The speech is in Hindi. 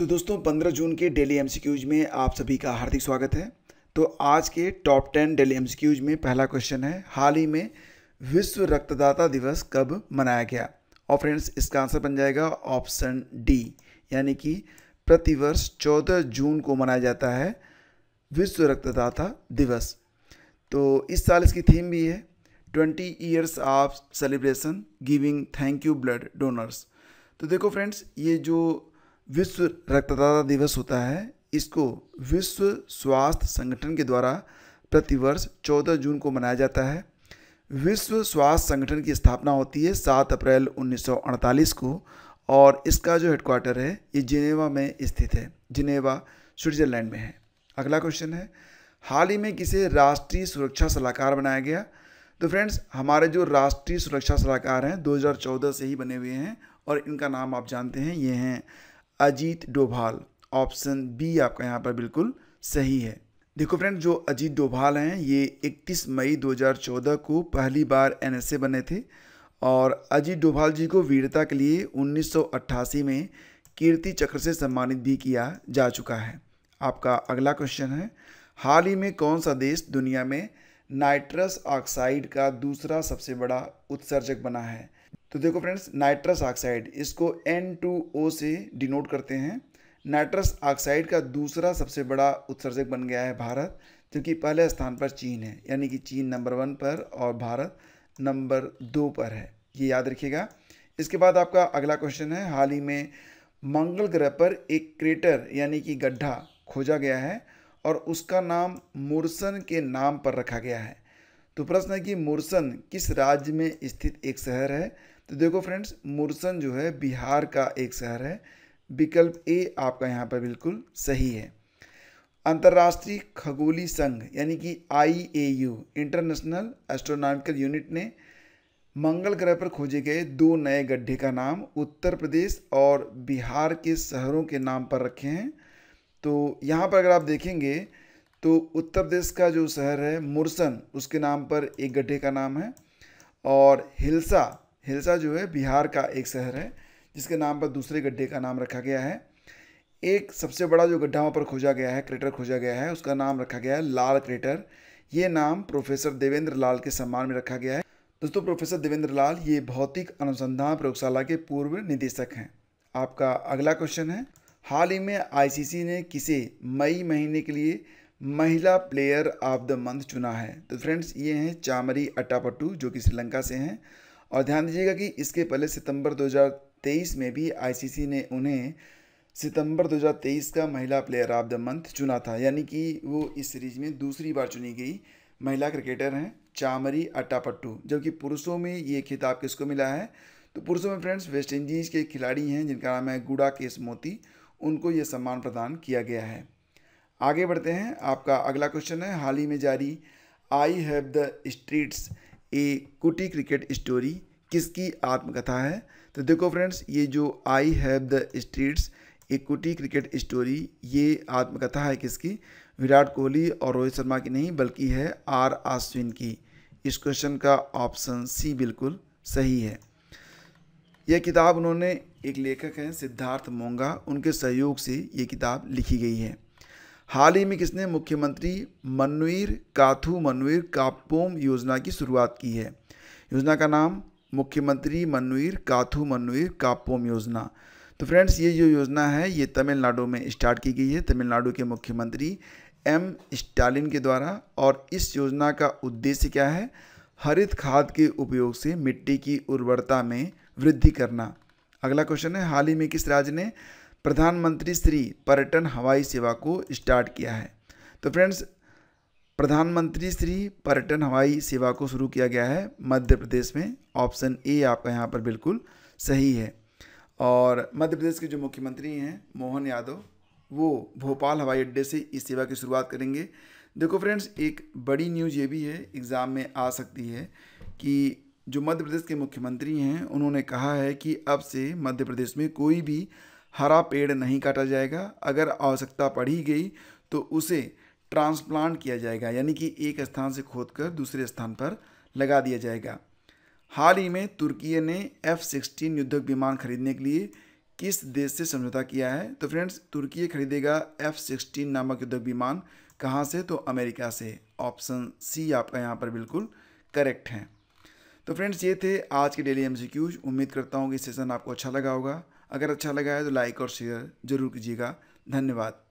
तो दोस्तों 15 जून के डेली एमसीक्यूज में आप सभी का हार्दिक स्वागत है तो आज के टॉप 10 डेली एमसीक्यूज में पहला क्वेश्चन है हाल ही में विश्व रक्तदाता दिवस कब मनाया गया और फ्रेंड्स इसका आंसर बन जाएगा ऑप्शन डी यानी कि प्रतिवर्ष 14 जून को मनाया जाता है विश्व रक्तदाता दिवस तो इस साल इसकी थीम भी है twenty years of celebration giving thank you blood donors तो देखो फ्रेंड्स ये जो विश्व रक्तदाता दिवस होता है इसको विश्व स्वास्थ्य संगठन के द्वारा प्रतिवर्ष 14 जून को मनाया जाता है विश्व स्वास्थ्य संगठन की स्थापना होती है 7 अप्रैल 1948 को और इसका जो हेडक्वार्टर है ये जिनेवा में स्थित है जिनेवा स्विट्जरलैंड में है अगला क्वेश्चन है हाल ही में किसे राष्ट्रीय सुरक्षा सलाहकार बनाया गया तो फ्रेंड्स हमारे जो राष्ट्रीय सुरक्षा सलाहकार हैं 2014 से ही बने हुए हैं और इनका नाम आप जानते हैं ये हैं अजीत डोभाल ऑप्शन बी आपका यहाँ पर बिल्कुल सही है देखो फ्रेंड जो अजीत डोभाल हैं ये 31 मई 2014 को पहली बार एनएसए बने थे और अजीत डोभाल जी को वीरता के लिए 1988 में कीर्ति चक्र से सम्मानित भी किया जा चुका है आपका अगला क्वेश्चन है हाल ही में कौन सा देश दुनिया में नाइट्रस ऑक्साइड का दूसरा सबसे बड़ा उत्सर्जक बना है तो देखो फ्रेंड्स नाइट्रस ऑक्साइड इसको N2O से डिनोट करते हैं नाइट्रस ऑक्साइड का दूसरा सबसे बड़ा उत्सर्जक बन गया है भारत क्योंकि पहले स्थान पर चीन है यानी कि चीन नंबर वन पर और भारत नंबर दो पर है ये याद रखिएगा इसके बाद आपका अगला क्वेश्चन है हाल ही में मंगल ग्रह पर एक क्रेटर यानी कि गड्ढा खोजा गया है और उसका नाम मुरसन के नाम पर रखा गया है तो प्रश्न है कि मुरसन किस राज्य में स्थित एक शहर है तो देखो फ्रेंड्स मुरसन जो है बिहार का एक शहर है विकल्प ए आपका यहाँ पर बिल्कुल सही है अंतर्राष्ट्रीय खगोली संघ यानी कि I A U international astronomical unit ने मंगल ग्रह पर खोजे गए दो नए गड्ढे का नाम उत्तर प्रदेश और बिहार के शहरों के नाम पर रखे हैं तो यहाँ पर अगर आप देखेंगे तो उत्तर प्रदेश का जो शहर है मुरसन उसके नाम पर एक गड्ढे का नाम है और हिलसा हिलसा जो है बिहार का एक शहर है जिसके नाम पर दूसरे गड्ढे का नाम रखा गया है एक सबसे बड़ा जो गड्ढा वहाँ पर खोजा गया है क्रेटर खोजा गया है उसका नाम रखा गया है लाल क्रेटर ये नाम प्रोफेसर देवेंद्र लाल के सम्मान में रखा गया है दोस्तों प्रोफेसर देवेंद्र लाल ये भौतिक अनुसंधान प्रयोगशाला के पूर्व निदेशक हैं आपका अगला क्वेश्चन है हाल ही में आई ने किसे मई महीने के लिए महिला प्लेयर ऑफ द मंथ चुना है तो फ्रेंड्स ये हैं चामरी अट्टापट्टू जो कि श्रीलंका से हैं और ध्यान दीजिएगा कि इसके पहले सितंबर 2023 में भी आईसीसी ने उन्हें सितंबर 2023 का महिला प्लेयर ऑफ द मंथ चुना था यानी कि वो इस सीरीज में दूसरी बार चुनी गई महिला क्रिकेटर हैं चामरी अट्टापट्टू जबकि पुरुषों में ये खिताब किसको मिला है तो पुरुषों में फ्रेंड्स वेस्ट इंडीज़ के खिलाड़ी हैं जिनका नाम है गुड़ा केस मोती उनको ये सम्मान प्रदान किया गया है आगे बढ़ते हैं आपका अगला क्वेश्चन है हाल ही में जारी I have the streets a Kutty cricket story किसकी आत्मकथा है तो देखो फ्रेंड्स ये जो I have the streets a Kutty cricket story ये आत्मकथा है किसकी विराट कोहली और रोहित शर्मा की नहीं बल्कि है आर आश्विन की इस क्वेश्चन का ऑप्शन सी बिल्कुल सही है यह किताब उन्होंने एक लेखक हैं सिद्धार्थ मोंगा उनके सहयोग से ये किताब लिखी गई है हाल ही में किसने मुख्यमंत्री मनवीर काथू मनवीर कापोम योजना की शुरुआत की है योजना का नाम मुख्यमंत्री मनवीर काथू मनवीर कापोम योजना तो फ्रेंड्स ये जो योजना है ये तमिलनाडु में स्टार्ट की गई है तमिलनाडु के मुख्यमंत्री एम स्टालिन के द्वारा और इस योजना का उद्देश्य क्या है हरित खाद के उपयोग से मिट्टी की उर्वरता में वृद्धि करना अगला क्वेश्चन है हाल ही में किस राज्य ने प्रधानमंत्री श्री पर्यटन हवाई सेवा को स्टार्ट किया है तो फ्रेंड्स प्रधानमंत्री श्री पर्यटन हवाई सेवा को शुरू किया गया है मध्य प्रदेश में ऑप्शन ए आपका यहाँ पर बिल्कुल सही है और मध्य प्रदेश के जो मुख्यमंत्री हैं मोहन यादव वो भोपाल हवाई अड्डे से इस सेवा की शुरुआत करेंगे देखो फ्रेंड्स एक बड़ी न्यूज़ ये भी है एग्ज़ाम में आ सकती है कि जो मध्य प्रदेश के मुख्यमंत्री हैं उन्होंने कहा है कि अब से मध्य प्रदेश में कोई भी हरा पेड़ नहीं काटा जाएगा अगर आवश्यकता पड़ी गई तो उसे ट्रांसप्लांट किया जाएगा यानी कि एक स्थान से खोदकर दूसरे स्थान पर लगा दिया जाएगा हाल ही में तुर्की ने एफ सिक्सटीन युद्धक विमान खरीदने के लिए किस देश से समझौता किया है तो फ्रेंड्स तुर्की खरीदेगा एफ सिक्सटीन नामक युद्धक विमान कहाँ से तो अमेरिका से ऑप्शन सी आपका यहाँ पर बिल्कुल करेक्ट है तो फ्रेंड्स ये थे आज के डेली एम उम्मीद करता हूँ कि सेशन आपको अच्छा लगा होगा अगर अच्छा लगा है तो लाइक और शेयर ज़रूर कीजिएगा धन्यवाद